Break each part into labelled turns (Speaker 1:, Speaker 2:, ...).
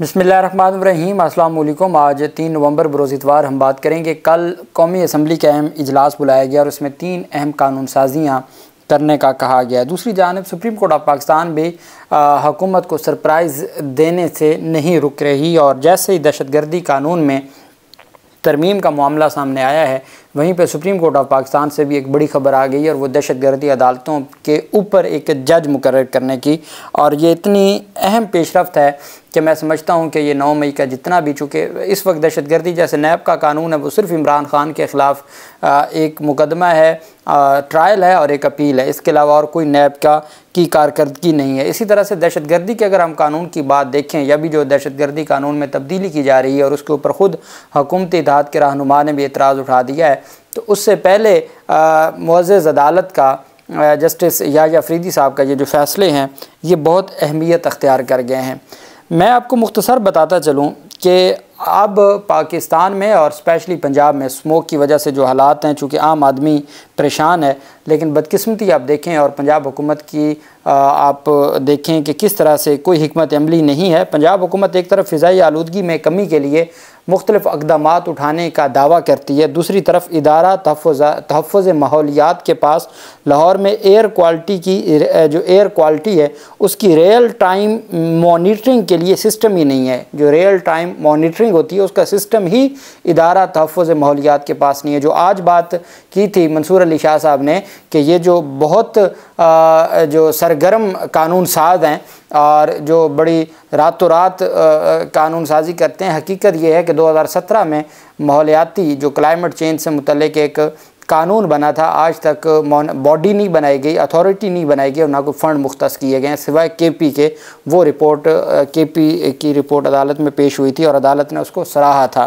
Speaker 1: बसमीम अल्लाम आज तीन नवंबर बरोज़ इतवार हम बात करेंगे कल कौमी असम्बली का अहम इजलास बुलाया गया और उसमें तीन अहम कानून साजियाँ करने का कहा गया दूसरी जानब सुप्रीम कोर्ट ऑफ पाकिस्तान भी हुकूमत को सरप्राइज़ देने से नहीं रुक रही और जैसे ही दहशत गर्दी कानून में तरमीम का मामला सामने आया है वहीं पे सुप्रीम कोर्ट ऑफ पाकिस्तान से भी एक बड़ी खबर आ गई और वो दहशत गर्दी अदालतों के ऊपर एक जज मुकर करने की और ये इतनी अहम पेशरफ है कि मैं समझता हूँ कि ये नौ मई का जितना भी चूँकि इस वक्त दहशत गर्दी जैसे नैब का कानून है वो सिर्फ इमरान खान के ख़िलाफ़ एक मुकदमा है ट्रायल है और एक अपील है इसके अलावा और कोई नैब का की कारकर्दगी नहीं है इसी तरह से दहशत गर्दी की अगर हम कानून की बात देखें या भी जो दहशत गर्दी कानून में तब्दीली की जा रही है और उसके ऊपर ख़ुद हुकूमती इतिहाद के रहनुमा ने भी एतराज़ उठा दिया है तो उससे पहले मोज़ अदालत का जस्टिस या अफरीदी साहब का ये जो फ़ैसले हैं ये बहुत अहमियत अख्तियार कर गए हैं मैं आपको मुख्तसर बताता चलूँ कि अब पाकिस्तान में और स्पेशली पंजाब में स्मोक की वजह से जो हालात हैं चूँकि आम आदमी परेशान है लेकिन बदकस्मती आप देखें और पंजाब हुकूमत की आप देखें कि किस तरह से कोई हमत अमली नहीं है पंजाब हुकूमत एक तरफ फ़ज़ाई आलूगी में कमी के लिए मुख्तलिफ़ इकदाम उठाने का दावा करती है दूसरी तरफ इदारा तहफ़ माहौलियात के पास लाहौर में एयर क्वालिटी की जो एयर क्वालिटी है उसकी रियल टाइम मोनीटरिंग के लिए सिस्टम ही नहीं है जो रियल टाइम मॉनिटरिंग मॉनिटरिंग होती है उसका सिस्टम ही इदारा तहफ़ माहौलियात के पास नहीं है जो आज बात की थी मंसूर अली शाह साहब ने कि ये जो बहुत आ, जो सरगर्म कानून साज हैं और जो बड़ी रातों रात कानून साजी करते हैं हकीकत ये है कि 2017 में माहौलियाती जो क्लाइमेट चेंज से मुतल एक कानून बना था आज तक बॉडी नहीं बनाई गई अथॉरिटी नहीं बनाई गई और ना कोई फ़ंड मुख्त किए गए हैं सिवाय के पी के वो रिपोर्ट के पी की रिपोर्ट अदालत में पेश हुई थी और अदालत ने उसको सराहा था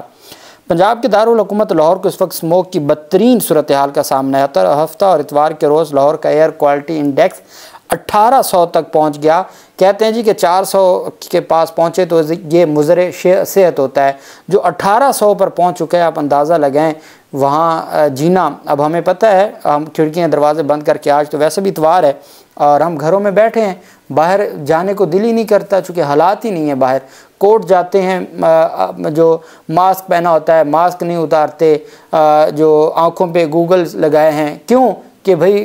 Speaker 1: पंजाब के दारकूमत लाहौर को इस वक्त स्मोक की बदतरीन सूरत हाल का सामना है और हफ्ता और इतवार के रोज़ लाहौर का एयर क्वालिटी इंडेक्स 1800 तक पहुंच गया कहते हैं जी कि 400 के पास पहुंचे तो ये मुजर सेहत होता है जो 1800 पर पहुंच चुका है आप अंदाज़ा लगाएं वहाँ जीना अब हमें पता है हम खिड़कियाँ दरवाजे बंद करके आज तो वैसे भी इतवार है और हम घरों में बैठे हैं बाहर जाने को दिल ही नहीं करता चूँकि हालात ही नहीं है बाहर कोर्ट जाते हैं जो मास्क पहना होता है मास्क नहीं उतारते जो आँखों पे गूगल लगाए हैं क्यों कि भाई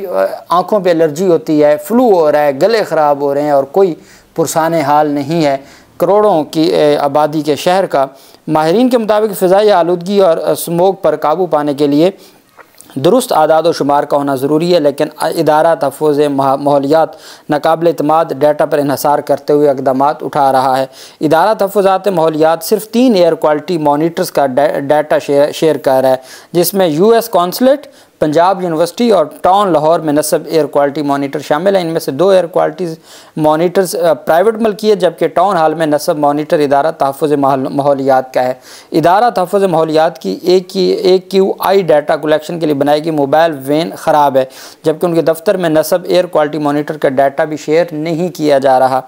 Speaker 1: आँखों पे एलर्जी होती है फ्लू हो रहा है गले ख़राब हो रहे हैं और कोई पुरसान हाल नहीं है करोड़ों की आबादी के शहर का माहरीन के मुताबिक फ़जाई आलूदगी और स्मोक पर काबू पाने के लिए दुरुस्त आदाद शुमार का होना ज़रूरी है लेकिन इदारा तहफ़ माहौलियात नाकबिल अतमाद डाटा पर इसार करते हुए इकदाम उठा रहा है इदारा तहफ़ात माहौलियात सिर्फ तीन एयर क्वालिटी मोनीटर्स का डाटा शेयर शेयर कर रहा है जिसमें U S consulate Punjab university और टाउन लाहौर में नसब एयर क्वालिटी मॉनिटर शामिल हैं इनमें से दो एयर क्वालिटी मॉनिटर्स प्राइवेट मलकी है जबकि टाउन हाल में नसब मॉनिटर इदारा तहफ़ माहौलियात का है इदारा तहफ़ माहौलियात की एक की एक क्यू आई डाटा कलेक्शन के लिए बनाई गई मोबाइल वैन ख़राब है जबकि उनके दफ्तर में नसब एयर क्वालिटी मॉनिटर का डाटा भी शेयर नहीं किया जा रहा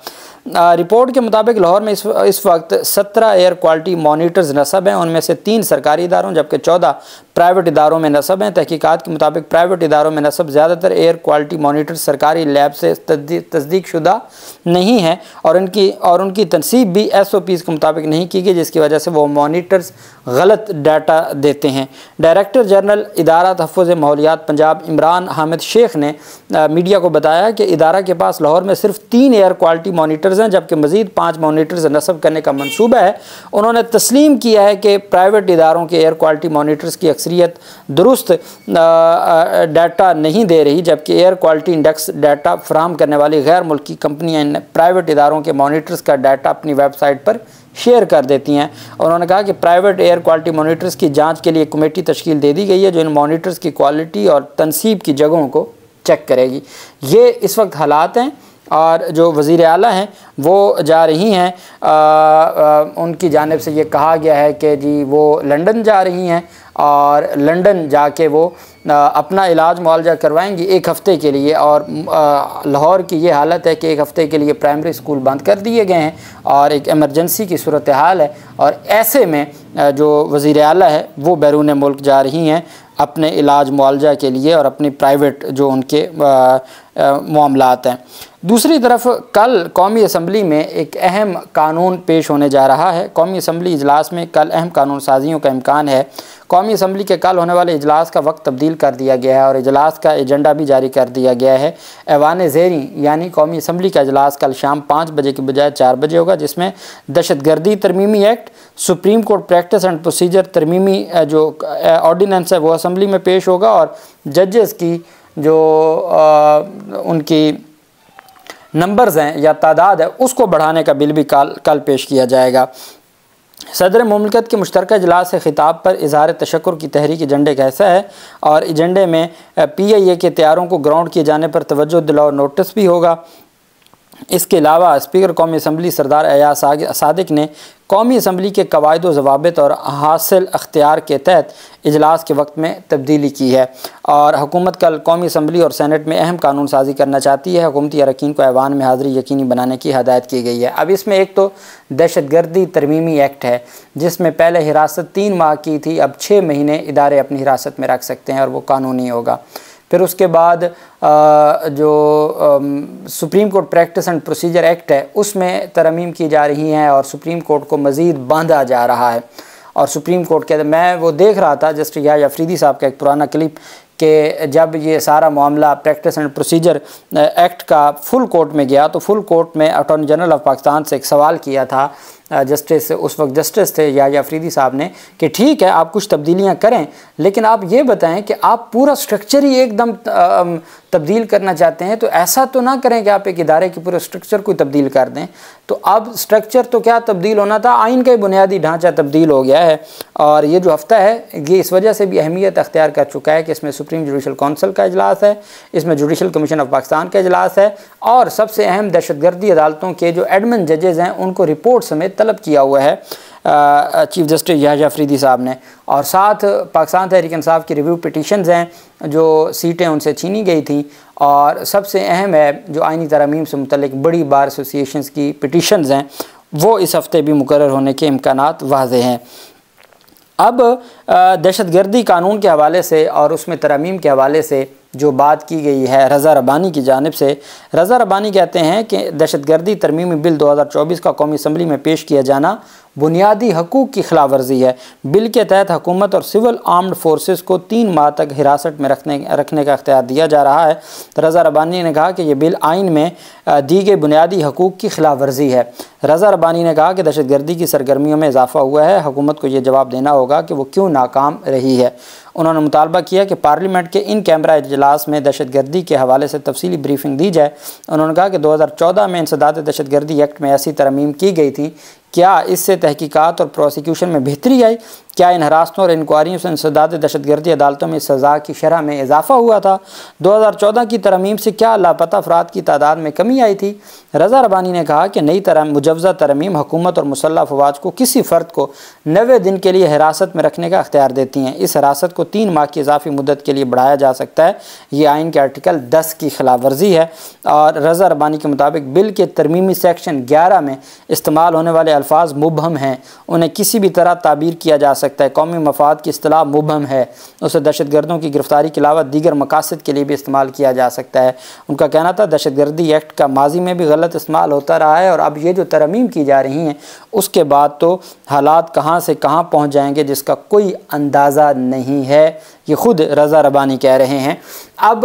Speaker 1: रिपोर्ट के मुताबिक लाहौर में इस इस वक्त सत्रह एयर क्वालिटी मॉनिटर्स नसब हैं उनमें से तीन सरकारी इदारों जबकि चौदह प्राइवेट इदारों में नसब हैं तहकीकात के मुताबिक प्राइवेट इदारों में नसब ज़्यादातर एयर क्वालिटी मोनीटर सरकारी लैब से तस्दीक शुदा नहीं है और इनकी और उनकी तनसीब भी एस ओ पीज़ के मुताबिक नहीं की गई जिसकी वजह से वो मोनीटर्स गलत डाटा देते हैं डायरेक्टर जनरल इदारा तहफ़ माहौलियात पंजाब इमरान हामिद शेख ने आ, मीडिया को बताया कि इदारा के पास लाहौर में सिर्फ तीन एयर क्वालिटी मोनीटर्स हैं जबकि मज़ीद पाँच मोनीटर्स नस्ब करने का मनसूबा है उन्होंने तस्लीम किया है कि प्राइवेट इदारों के एयर क्वालिटी मोनीटर्स की अक्सर अक्सरियत दुरुस्त डाटा नहीं दे रही जबकि एयर क्वालिटी इंडेक्स डाटा फ्राहम करने वाली गैर मुल्की कंपनियाँ इन प्राइवेट इदारों के मोनीटर्स का डाटा अपनी वेबसाइट पर शेयर कर देती हैं उन्होंने कहा कि प्राइवेट एयर क्वालिटी मोनीटर्स की जाँच के लिए कमेटी तश्ील दे दी गई है जो इन मोनीटर्स की क्वालिटी और तनसीब की जगहों को चेक करेगी ये इस वक्त हालात हैं और जो वज़ी अल हैं वो जा रही हैं उनकी जानब से ये कहा गया है कि जी वो लंदन जा रही हैं और लंदन जाके वो आ, अपना इलाज मुआवजा करवाएंगी एक हफ़्ते के लिए और लाहौर की ये हालत है कि एक हफ़्ते के लिए प्राइमरी स्कूल बंद कर दिए गए हैं और एक एमरजेंसी की सूरत हाल है और ऐसे में जो वज़ी अल है वो बैरून मुल्क जा रही हैं अपने इलाज मुआवजा के लिए और अपनी प्राइवेट जो उनके मामलात हैं दूसरी तरफ कल कौमी असम्बली में एक अहम कानून पेश होने जा रहा है कौमी असम्बली इजलास में कल अहम कानून साजियों का इम्कान है कौमी असम्बली के कल होने वाले इजलास का वक्त तब्दील कर दिया गया है और इजलास का एजेंडा भी जारी कर दिया गया है ऐवान जेरी यानी कौमी असम्बली का अजलास कल शाम पाँच बजे के बजाय चार बजे होगा जिसमें दहशत गर्दी तरमीमी act supreme court practice and procedure तरमीमी जो ऑर्डीनेंस है वो असम्बली में पेश होगा और जजेस की जो आ, उनकी नंबर्स हैं या तादाद है उसको बढ़ाने का बिल भी कल कल पेश किया जाएगा सदर ममलकत के मुश्तरक अजलास से ख़िताब पर इजहार तशक्र की तहरीक एजेंडे का हिस्सा है और एजेंडे में पी आई ए के तैयारों को ग्राउंड किए जाने पर तोज्जो दिलाओ नोटिस भी होगा इसके अलावा स्पीकर कौमी असम्बली सरदार एयाज सदक ने कौमी असम्बली के कवायद जवाब और हासिल अख्तियार के तहत इजलास के वक्त में तब्दीली की है और हुकूमत कल कौमी असम्बली और सैनट में अहम कानून साजी करना चाहती है हुकूमती अरकान को ऐवान में हाजिरी यकीनी बनाने की हदायत की गई है अब इसमें एक तो दहशत गर्दी तरमीमी एक्ट है जिसमें पहले हिरासत तीन माह की थी अब छः महीने इदारे अपनी हिरासत में रख सकते हैं और वो कानूनी होगा फिर उसके बाद जो supreme court practice and procedure act है उसमें तरमीम की जा रही हैं और सुप्रीम कोर्ट को मज़ीद बांधा जा रहा है और सुप्रीम कोर्ट के मैं वो देख रहा था जस्ट या अफरीदी साहब का एक पुराना क्लिप कि जब ये सारा मामला प्रैक्टिस एंड प्रोसीजर एक्ट का फुल कोर्ट में गया तो फुल कोर्ट में अटॉर्नी जनरल ऑफ पाकिस्तान से एक सवाल किया था जस्टिस उस वक्त जस्टिस थे या फ्रीदी साहब ने कि ठीक है आप कुछ तब्दीलियाँ करें लेकिन आप ये बताएं कि आप पूरा स्ट्रक्चर ही एकदम तब्दील करना चाहते हैं तो ऐसा तो ना करें कि आप एक इदारे के पूरे स्ट्रक्चर को तब्दील कर दें तो अब स्ट्रक्चर तो क्या तब्दील होना था आइन का बुनियादी ढांचा तब्दील हो गया है और ये जो हफ्ता है ये इस वजह से भी अहमियत अख्तियार कर चुका है कि इसमें सुप्रीम जुडिशल काउंसिल का अजलास है इसमें जुडिशल कमीशन ऑफ पाकिस्तान का अजलास है और सबसे अहम दहशतगर्दी अदालतों के जो एडमिन जजेज़ हैं उनको रिपोर्ट समेत तलब किया हुआ है चीफ जस्टिस यहा अफरीदी साहब ने और साथ पाकिस्तान तहरीक इंसाफ की रिव्यू पिटिशन्स हैं जो सीटें उनसे छीनी गई थी और सबसे अहम है जो आइनी तरमीम से मुतलिक बड़ी बार एसोसिएशन की पटिशन हैं वो इस हफ़्ते भी मुकर होने के इम्कान वाज हैं अब दहशत गर्दी कानून के हवाले से और उसमें तरमीम के हवाले से जो बात की गई है रज़ा रबानी की जानब से रज़ा रबानी कहते हैं कि दहशत गर्दी तरमीमी बिल 2024 का कौमी असम्बली में पेश किया जाना बुनियादी हकूक़ की खिलाफ वर्जी है बिल के तहत हकूमत और सिविल आर्म्ड फोर्सेस को तीन माह तक हिरासत में रखने रखने का अख्तियार दिया जा रहा है रज़ा रबानी ने कहा कि यह बिल आइन में दी गई बुनियादी हकूक़ की खिलाफ वर्जी है रज़ा रबानी ने कहा कि दहशत गर्दी की सरगर्मियों में इजाफा हुआ है हकूमत को यह जवाब देना होगा कि वो क्यों नाकाम रही है उन्होंने मुतालबा किया कि पार्लियामेंट के इन कैमरा इजलास में दहशत गर्दी के हवाले से तफसली ब्रीफिंग दी जाए उन्होंने कहा कि दो हज़ार चौदह में इंसदात दहशत गर्दी एक्ट में ऐसी तरमीम की गई थी क्या इससे तहकीकत और प्रोसिक्यूशन में बेहतरी आई क्या इन हरासतों और इंक्वायरियों से इंसदाद दहशतगर्दी अदालतों में सज़ा की शरह में इजाफा हुआ था दो हज़ार चौदह की तरमीम से क्या लापता अफराद की तादाद में कमी आई थी रजा रबानी ने कहा कि नई तरह मुजवज़ा तरमीम हुकूमत और मुसल्ह फवाज को किसी फ़र्द को नवे दिन के लिए हिरासत में रखने का अख्तियार देती हैं इस हिरासत को तीन माह की इजाफी मुदत के लिए बढ़ाया जा सकता है ये आइन के आर्टिकल दस की खिलाफ वर्जी है और रजा रबानी के मुताबिक बिल के तरमीमी सेक्शन ग्यारह में इस्तेमाल होने वाले अल्फाज मुबहम हैं उन्हें किसी भी तरह ताबीर किया जा सकता सकता है कौमी मफाद की असलाह मुबम है उसे दहशत गर्दों की गिरफ़्तारी के अलावा दीगर मकासद के लिए भी इस्तेमाल किया जा सकता है उनका कहना था दहशत गर्दी एक्ट का माजी में भी गलत इस्तेमाल होता रहा है और अब ये जो तरमीम की जा रही हैं उसके बाद तो हालात कहाँ से कहाँ पहुँच जाएंगे जिसका कोई अंदाज़ा नहीं है ये ख़ुद रज़ा रबानी कह रहे हैं अब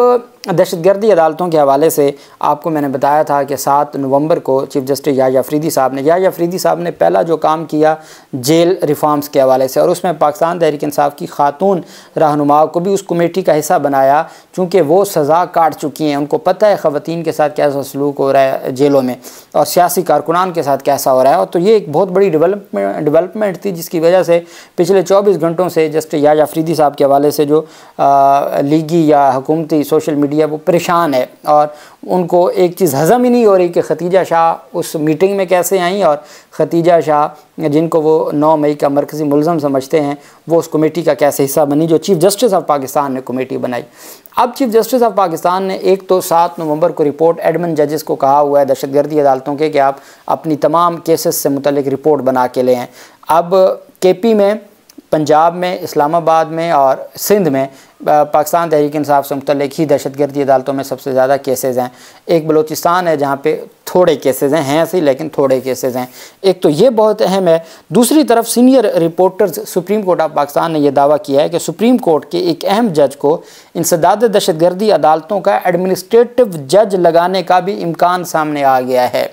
Speaker 1: दहशतगर्दी अदालतों के हवाले से आपको मैंने बताया था कि सात नवंबर को चीफ जस्टिस याया अफरीदी साहब ने याया अफरीदी साहब ने पहला जो काम किया जेल रिफॉर्म्स के हवाले से और उसमें पाकिस्तान तहरीक इंसाफ की खातून रहनुमा को भी उस कमेटी का हिस्सा बनाया चूँकि वो सज़ा काट चुकी हैं उनको पता है ख़वान के साथ कैसा सलूक हो रहा है जेलों में और सियासी कारकुनान के साथ कैसा हो रहा है और तो ये एक बहुत बड़ी डिवेलपमेंट डेवलपमेंट थी जिसकी वजह से पिछले चौबीस घंटों से जस्टिस याया अफरीदी साहब के हवाले से जो लीगी या हुकूमत हुकूमती सोशल मीडिया वो परेशान है और उनको एक चीज़ हज़म ही नहीं हो रही कि खतीजा शाह उस मीटिंग में कैसे आई और खतीजा शाह जिनको वो नौ मई का मरकज़ी मुलम समझते हैं वो उस कमेटी का कैसे हिस्सा बनी जो चीफ़ जस्टिस ऑफ पाकिस्तान ने कमेटी बनाई अब चीफ़ जस्टिस ऑफ पाकिस्तान ने एक तो सात नवंबर को रिपोर्ट एडमन जजेस को कहा हुआ है दहशत गर्दी अदालतों के कि आप अपनी तमाम केसेस से मुतलिक रिपोर्ट बना के लें अब के पी में पंजाब में इस्लामाबाद में और सिंध में पाकिस्तान तहरीक इंसाफ से मुतल ही दहशत गर्दी अदालतों में सबसे ज़्यादा केसेज़ हैं एक बलोचिस्तान है जहाँ पर थोड़े केसेज़ हैं ऐसे ही लेकिन थोड़े केसेज़ हैं एक तो ये बहुत अहम है दूसरी तरफ senior reporters supreme court of Pakistan ने यह दावा किया है कि सुप्रीम कोर्ट के एक अहम जज को इंसदाद दहशत गर्दी अदालतों का एडमिनिस्ट्रेटिव जज लगाने का भी इम्कान सामने आ गया है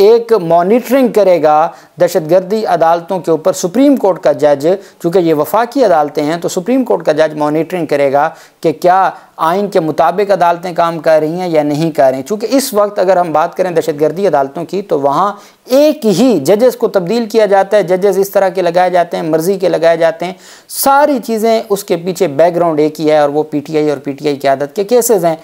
Speaker 1: एक मॉनिटरिंग करेगा दहशतगर्दी अदालतों के ऊपर सुप्रीम कोर्ट का जज चूँकि ये वफाकी अदालतें हैं तो सुप्रीम कोर्ट का जज मॉनिटरिंग करेगा कि क्या आइन के मुताबिक अदालतें काम कर रही हैं या नहीं कर रही हैं चूँकि इस वक्त अगर हम बात करें दहशतगर्दी अदालतों की तो वहाँ एक ही जजेस को तब्दील किया जाता है जजेस इस तरह के लगाए जाते हैं मर्ज़ी के लगाए जाते हैं सारी चीज़ें उसके पीछे बैकग्राउंड एक ही है और वो पी टी आई और पी टी आई की आदत के केसेज़ हैं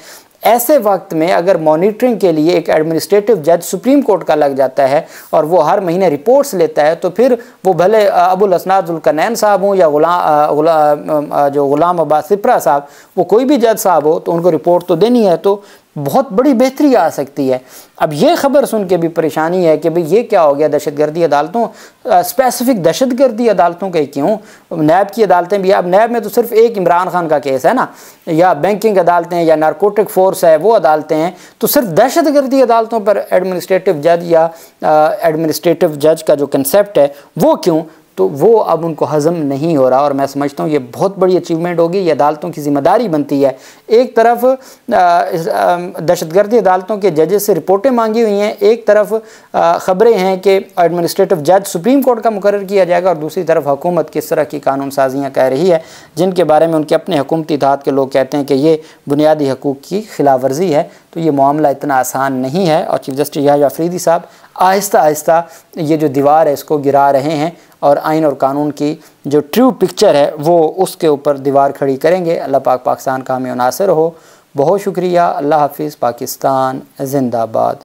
Speaker 1: ऐसे वक्त में अगर मॉनिटरिंग के लिए एक एडमिनिस्ट्रेटिव जज सुप्रीम कोर्ट का लग जाता है और वो हर महीने रिपोर्ट्स लेता है तो फिर वो भले अबुल हसनाजुलकनैन साहब हों या गुलाम गुला, जो गुलाम अब्बास सिप्रा साहब वो कोई भी जज साहब हो तो उनको रिपोर्ट तो देनी है तो बहुत बड़ी बेहतरी आ सकती है अब ये खबर सुन के भी परेशानी है कि भाई ये क्या हो गया दहशत गर्दी अदालतों स्पेसिफिक दहशत गर्दी अदालतों के क्यों नैब की अदालतें भी अब नैब में तो सिर्फ एक इमरान खान का केस है ना या बैंकिंग अदालतें या नारकोटिक फोर्स है वो अदालतें हैं तो सिर्फ दहशत गर्दी अदालतों पर एडमिनिस्ट्रेटिव जज या एडमिनिस्ट्रेटिव जज का जो कंसेप्ट है वो क्यों तो वो अब उनको हज़म नहीं हो रहा और मैं समझता हूँ ये बहुत बड़ी अचीवमेंट होगी ये अदालतों की ज़िम्मेदारी बनती है एक तरफ दहशत गर्दी अदालतों के जजेस से रिपोर्टें मांगी हुई हैं एक तरफ ख़बरें हैं कि एडमिनिस्ट्रेटिव जज सुप्रीम कोर्ट का मुकर किया जाएगा और दूसरी तरफ हुकूमत किस तरह की कानून साजियाँ कह रही है जिनके बारे में उनके अपने हुकूमती इतिहाद के लोग कहते हैं कि ये बुनियादी हकूक़ की खिलाफ वर्जी है तो ये मामला इतना आसान नहीं है और चीफ जस्टिस याज अफरीदी साहब आहिस्ता आहिस्ता ये जो दीवार है इसको गिरा रहे हैं और आइन और कानून की जो ट्रू पिक्चर है वो उसके ऊपर दीवार खड़ी करेंगे अल्लाह पाक पाकिस्तान का हमें अनासर हो बहुत शुक्रिया अल्लाह हाफिज़ पाकिस्तान जिंदाबाद